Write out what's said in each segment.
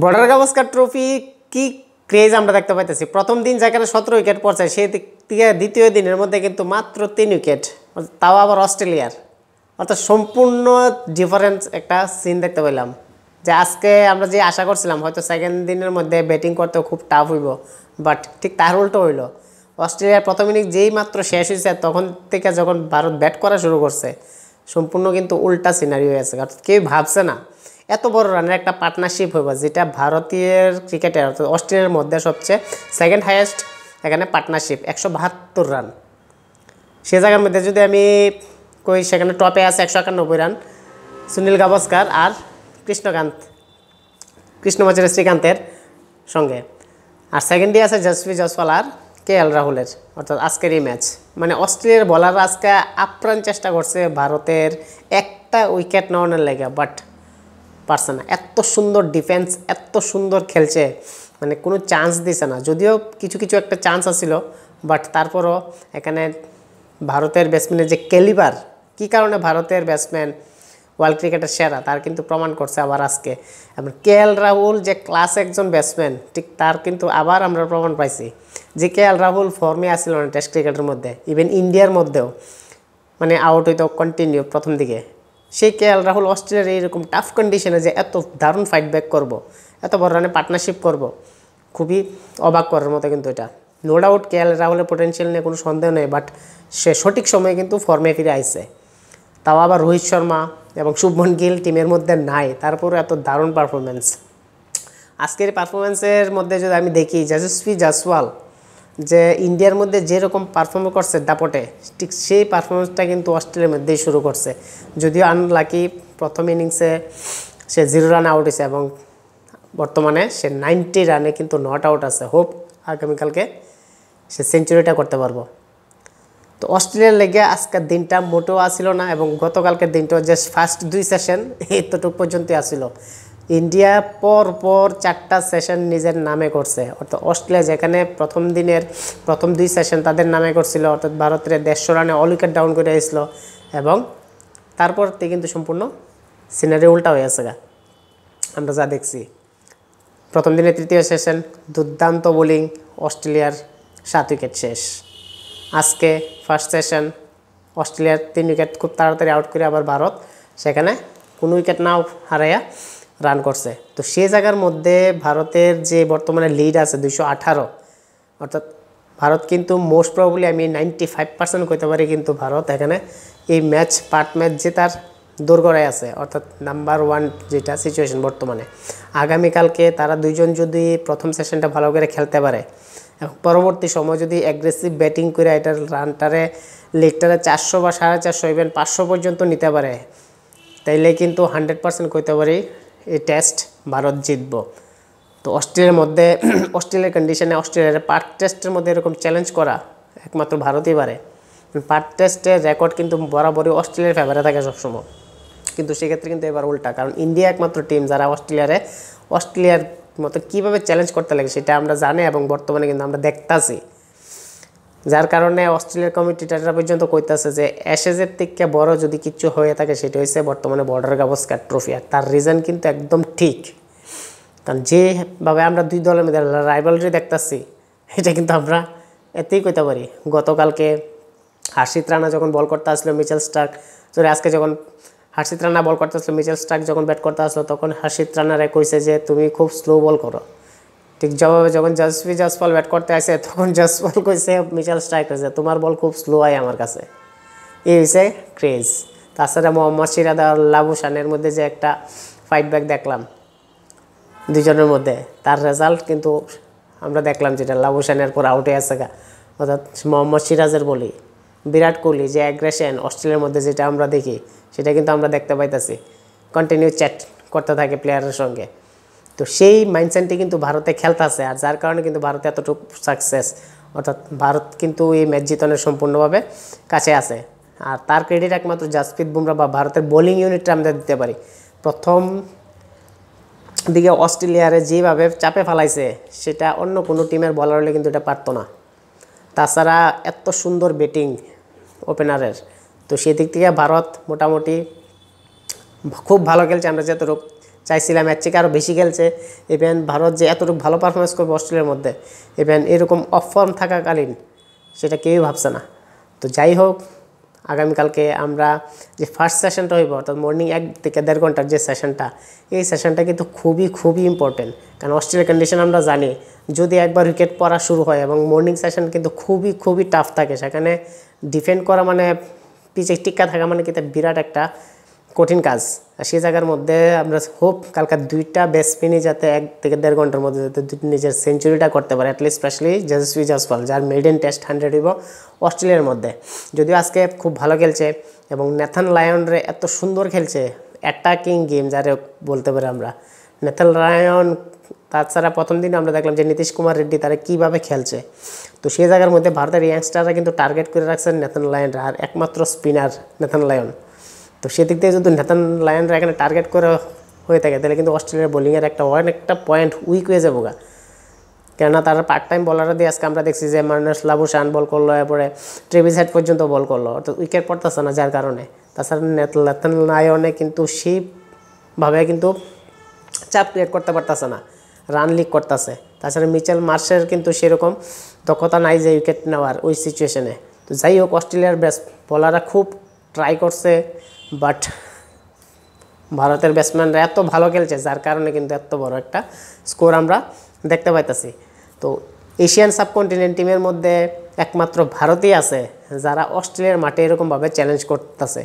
border Gavaskar trophy কি craze আমরা দেখতে পাইতেছি প্রথম দিন যেখানে সতেরো উইকেট পড়ছে সেই থেকে দ্বিতীয় দিনের মধ্যে কিন্তু মাত্র তিন উইকেট তাও আবার অস্ট্রেলিয়ার অর্থাৎ সম্পূর্ণ ডিফারেন্স একটা সিন দেখতে পেলাম যে আজকে আমরা যে আশা করছিলাম হয়তো সেকেন্ড দিনের মধ্যে ব্যাটিং করতে খুব টাফ হইব বাট ঠিক তার উল্টো হইল অস্ট্রেলিয়ার প্রথম ইনিংস যেই মাত্র শেষ হয়েছে তখন থেকে যখন ভারত ব্যাট করা শুরু করছে সম্পূর্ণ কিন্তু উল্টা সিনারি হয়েছে অর্থাৎ কেউ ভাবছে না এত বড় রানের একটা পার্টনারশিপ হইব যেটা ভারতীয় ক্রিকেটের অর্থাৎ অস্ট্রেলিয়ার মধ্যে সবচেয়ে সেকেন্ড হাইয়েস্ট এখানে পার্টনারশিপ একশো বাহাত্তর রান সে জায়গার মধ্যে যদি আমি কই সেখানে টপে আছে একশো একানব্বই রান সুনীল গাভাস্কার আর কৃষ্ণকান্ত কৃষ্ণমাচার্য শ্রীকান্তের সঙ্গে আর সেকেন্ডে আছে জসপি জসওয়াল আর কে এল রাহুলের অর্থাৎ আজকের এই ম্যাচ মানে অস্ট্রেলিয়ার বলার আজকে আপ্রাণ চেষ্টা করছে ভারতের একটা উইকেট নেওয়ানোর লেগে বাট পারছে না এত সুন্দর ডিফেন্স এত সুন্দর খেলছে মানে কোনো চান্স দিছে না যদিও কিছু কিছু একটা চান্স আসছিল বাট তারপরও এখানে ভারতের ব্যাটসম্যানের যে ক্যালিবার কি কারণে ভারতের ব্যাটসম্যান ওয়ার্ল্ড ক্রিকেটের সেরা তার কিন্তু প্রমাণ করছে আবার আজকে এবং কে এল রাহুল যে ক্লাস একজন ব্যাটসম্যান ঠিক তার কিন্তু আবার আমরা প্রমাণ পাইছি যে কে এল রাহুল ফর্মে আসছিল না টেস্ট ক্রিকেটের মধ্যে ইভেন ইন্ডিয়ার মধ্যেও মানে আউট হইতো কন্টিনিউ প্রথম দিকে সেই কে এল রাহুল অস্ট্রেলিয়ার এইরকম টাফ কন্ডিশনে যে এত দারুণ ফাইট ব্যাক করবো এত বড় রানে পার্টনারশিপ করব খুবই অবাক করার মতো কিন্তু এটা নো ডাউট কে এল রাহুলের পোটেন্সিয়াল নিয়ে কোনো সন্দেহ নেই বাট সে সঠিক সময়ে কিন্তু ফর্মে ফিরে আসছে তাও আবার রোহিত শর্মা এবং শুভমন গিল টিমের মধ্যে নাই তারপরও এত দারুণ পারফরমেন্স আজকের পারফরমেন্সের মধ্যে যদি আমি দেখি যশস্বী জাসওয়াল যে ইন্ডিয়ার মধ্যে যেরকম পারফর্ম করছে দাপটে ঠিক সেই পারফরমেন্সটা কিন্তু অস্ট্রেলিয়ার মধ্যেই শুরু করছে যদিও আনলাকি প্রথম ইনিংসে সে জিরো রান আউট হয়েছে এবং বর্তমানে সে নাইনটি রানে কিন্তু নট আউট আছে হোপ আগামীকালকে সে সেঞ্চুরিটা করতে পারবো তো অস্ট্রেলিয়ার লেগে আজকের দিনটা মোটেও আসিল না এবং গতকালকের দিনটাও জাস্ট ফার্স্ট দুই সেশন এতটুকু পর্যন্তই আসিল ইন্ডিয়া পর পর চারটা সেশন নিজের নামে করছে অর্থাৎ অস্ট্রেলিয়া যেখানে প্রথম দিনের প্রথম দুই সেশন তাদের নামে করছিল অর্থাৎ ভারতের দেড়শো রানে অল উইকেট ডাউন করে আসছিল এবং তারপর তে কিন্তু সম্পূর্ণ সিনারি উল্টা হয়ে আছে গা আমরা যা দেখছি প্রথম দিনের তৃতীয় সেশন দুর্দান্ত বোলিং অস্ট্রেলিয়ার সাত উইকেট শেষ আজকে ফার্স্ট সেশন অস্ট্রেলিয়ার তিন উইকেট খুব তাড়াতাড়ি আউট করে আবার ভারত সেখানে কোনো উইকেট না হারাইয়া রান করছে তো সে জায়গার মধ্যে ভারতের যে বর্তমানে লিড আছে দুইশো আঠারো অর্থাৎ ভারত কিন্তু মোস্ট প্রবলি আমি নাইনটি ফাইভ পার্সেন্ট কইতে পারি কিন্তু ভারত এখানে এই ম্যাচ পার্ট ম্যাচ যে তার দোরগড়ায় আছে অর্থাৎ নাম্বার ওয়ান যেটা সিচুয়েশন বর্তমানে আগামীকালকে তারা দুইজন যদি প্রথম সেশনটা ভালো করে খেলতে পারে এবং পরবর্তী সময় যদি অ্যাগ্রেসিভ ব্যাটিং করে এটার রানটারে লিগটারে চারশো বা সাড়ে চারশো ইভেন পাঁচশো পর্যন্ত নিতে পারে তাইলে কিন্তু হান্ড্রেড পার্সেন্ট কইতে পারি এই টেস্ট ভারত জিতব তো অস্ট্রেলিয়ার মধ্যে অস্ট্রেলিয়ার কন্ডিশনে অস্ট্রেলিয়ার পার্ক টেস্টের মধ্যে এরকম চ্যালেঞ্জ করা একমাত্র ভারতই পারে পার্ক টেস্টের রেকর্ড কিন্তু বরাবরই অস্ট্রেলিয়ার ফেভারে থাকে সবসময় কিন্তু সেক্ষেত্রে কিন্তু এবার উল্টা কারণ ইন্ডিয়া একমাত্র টিম যারা অস্ট্রেলিয়ারে অস্ট্রেলিয়ার মতো কীভাবে চ্যালেঞ্জ করতে লাগে সেটা আমরা জানি এবং বর্তমানে কিন্তু আমরা দেখতাছি যার কারণে অস্ট্রেলিয়ার কমিটিটারা পর্যন্ত কইতেছে যে অ্যাশেজের থেকে বড় যদি কিছু হয়ে থাকে সেটা হয়েছে বর্তমানে বর্ডার গাভস্কার ট্রফি আর তার রিজন কিন্তু একদম ঠিক কারণ যেভাবে আমরা দুই দলের মধ্যে রাইভালরি দেখতেছি এটা কিন্তু আমরা এতেই কইতে পারি গতকালকে হার্ষিত রানা যখন বল করতে আসলো মিচেল স্টার্ক সরি আজকে যখন হার্ষিত রানা বল করতে আসলো মিচেল স্টার্ক যখন ব্যাট করতে আসলো তখন হার্ষিত রানারে কইছে যে তুমি খুব স্লো বল করো ঠিক যাবে যখন জাসপি জাসপাল ব্যাট করতে আসে তখন জাসপাল কইছে মিশাল স্ট্রাইক করছে তোমার বল খুব স্লো হয় আমার কাছে এই হয়েছে ক্রেজ তাছাড়া মোহাম্মদ সিরাদ আর লাবু শানের মধ্যে যে একটা ফাইট ব্যাক দেখলাম দুজনের মধ্যে তার রেজাল্ট কিন্তু আমরা দেখলাম যেটা লাবু শানের পর আউটে আছে গা অর্থাৎ মোহাম্মদ সিরাজের বলি বিরাট কোহলি যে অ্যাগ্রেশন অস্ট্রেলিয়ার মধ্যে যেটা আমরা দেখি সেটা কিন্তু আমরা দেখতে পাইতেছি কন্টিনিউ চ্যাট করতে থাকে প্লেয়ারের সঙ্গে তো সেই মাইন্ডসেটটি কিন্তু ভারতে খেলতেছে আর যার কারণে কিন্তু ভারতে এতটুকু সাকসেস অর্থাৎ ভারত কিন্তু এই ম্যাচ জিতনের সম্পূর্ণভাবে কাছে আছে আর তার ক্রেডিট একমাত্র জাসপ্রীত বুমরা বা ভারতের বোলিং ইউনিটটা আমরা দিতে পারি প্রথম দিকে অস্ট্রেলিয়ারে যেভাবে চাপে ফেলাইছে সেটা অন্য কোনো টিমের বলার হলে কিন্তু এটা পারতো না তাছাড়া এত সুন্দর ব্যাটিং ওপেনারের তো সেদিক থেকে ভারত মোটামুটি খুব ভালো খেলছে আমরা যেহেতু চাইছিলাম এর থেকে আরও বেশি খেলছে ইভেন ভারত যে এতটুকু ভালো পারফরমেন্স করবে অস্ট্রেলিয়ার মধ্যে ইভেন এরকম অফ ফর্ম থাকাকালীন সেটা কেউই ভাবছে না তো যাই হোক আগামীকালকে আমরা যে ফার্স্ট সেশনটা হইব অর্থাৎ মর্নিং এক থেকে দেড় ঘন্টার যে সেশনটা এই সেশনটা কিন্তু খুবই খুবই ইম্পর্টেন্ট কারণ অস্ট্রেলিয়ার কন্ডিশন আমরা জানি যদি একবার উইকেট পড়া শুরু হয় এবং মর্নিং সেশন কিন্তু খুবই খুবই টাফ থাকে সেখানে ডিফেন্ড করা মানে পিচে টিক্কা থাকা মানে কিন্তু বিরাট একটা কঠিন কাজ আর সেই জায়গার মধ্যে আমরা হোপ কালকার দুইটা ব্যাটসম্যানই যাতে এক থেকে দেড় ঘন্টার মধ্যে যাতে নিজের সেঞ্চুরিটা করতে পারে অ্যাটলিস্ট স্পেশালি জেসুই জাসপাল যার মেডেন টেস্ট হান্ড্রেড হইব অস্ট্রেলিয়ার মধ্যে যদিও আজকে খুব ভালো খেলছে এবং নেথান লায়নরে এত সুন্দর খেলছে অ্যাটাকিং গেম যারে বলতে পারে আমরা নেথান লায়ন তাছাড়া প্রথম দিন আমরা দেখলাম যে নীতিশ কুমার রেড্ডি তারা কীভাবে খেলছে তো সেই জায়গার মধ্যে ভারতের ইয়াংস্টাররা কিন্তু টার্গেট করে রাখছেন নেথান লায়নরা আর একমাত্র স্পিনার নেথান লায়ন তো সেদিক থেকে যদি নেতান লায়নরা এখানে টার্গেট করে হয়ে থাকে তাহলে কিন্তু অস্ট্রেলিয়ার বোলিংয়ের একটা অনেকটা পয়েন্ট উইক হয়ে যাবো গা কেননা তারা পার্ট টাইম বলাররা দিয়ে আজকে আমরা দেখছি যে মানুষ লাবু শান বল করলো এরপরে ট্রেভিস হেড পর্যন্ত বল করলো অর্থাৎ উইকেট পড়তেছে না যার কারণে তাছাড়া নেতান লায়নে কিন্তু সেইভাবে কিন্তু চাপ ক্রিয়েট করতে পারতেছে না রান লিক করতেছে তাছাড়া মিচেল মার্শের কিন্তু সেরকম দক্ষতা নাই যে উইকেট নেওয়ার ওই সিচুয়েশনে তো যাই হোক অস্ট্রেলিয়ার ব্যাস বলাররা খুব ট্রাই করছে বাট ভারতের ব্যাটসম্যানরা এত ভালো খেলছে যার কারণে কিন্তু এত বড় একটা স্কোর আমরা দেখতে পাইতেছি তো এশিয়ান সাবকন্টিনেন্ট টিমের মধ্যে একমাত্র ভারতই আছে যারা অস্ট্রেলিয়ার মাঠে এরকমভাবে চ্যালেঞ্জ করতেছে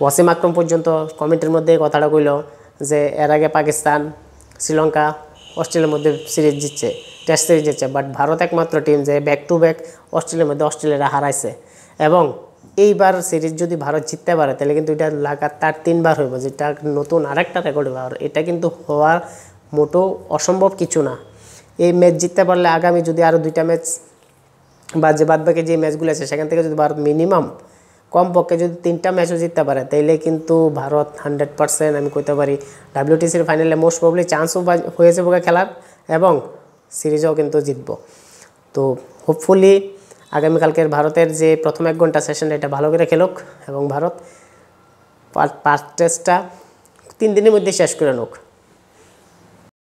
ওয়াসিম আকরম পর্যন্ত কমিটির মধ্যে কথাটা কইল যে এর আগে পাকিস্তান শ্রীলঙ্কা অস্ট্রেলিয়ার মধ্যে সিরিজ জিতছে টেস্ট সিরিজ জিতছে বাট ভারত একমাত্র টিম যে ব্যাক টু ব্যাক অস্ট্রেলিয়ার মধ্যে অস্ট্রেলিয়ারা হারাইছে এবং এইবার সিরিজ যদি ভারত জিততে পারে তাহলে কিন্তু এটা লাগাতার তিনবার হইব যেটা নতুন আরেকটা রেকর্ড হবে আর এটা কিন্তু হওয়ার মোটো অসম্ভব কিছু না এই ম্যাচ জিততে পারলে আগামী যদি আরও দুইটা ম্যাচ বা যে বাদ বাকি যে ম্যাচগুলো আছে সেখান থেকে যদি ভারত মিনিমাম কমপক্ষে যদি তিনটা ম্যাচও জিততে পারে তাইলে কিন্তু ভারত হান্ড্রেড পার্সেন্ট আমি কইতে পারি ডাব্লিউটিসির ফাইনালে মোস্ট প্রবলি চান্সও হয়েছে বোকা খেলার এবং সিরিজও কিন্তু জিতব তো হোপফুলি আগামীকালকের ভারতের যে প্রথম এক ঘন্টা সেশন এটা ভালো করে খেলুক এবং ভারত পার্ট টেস্টটা তিন দিনের মধ্যে শেষ করে নোক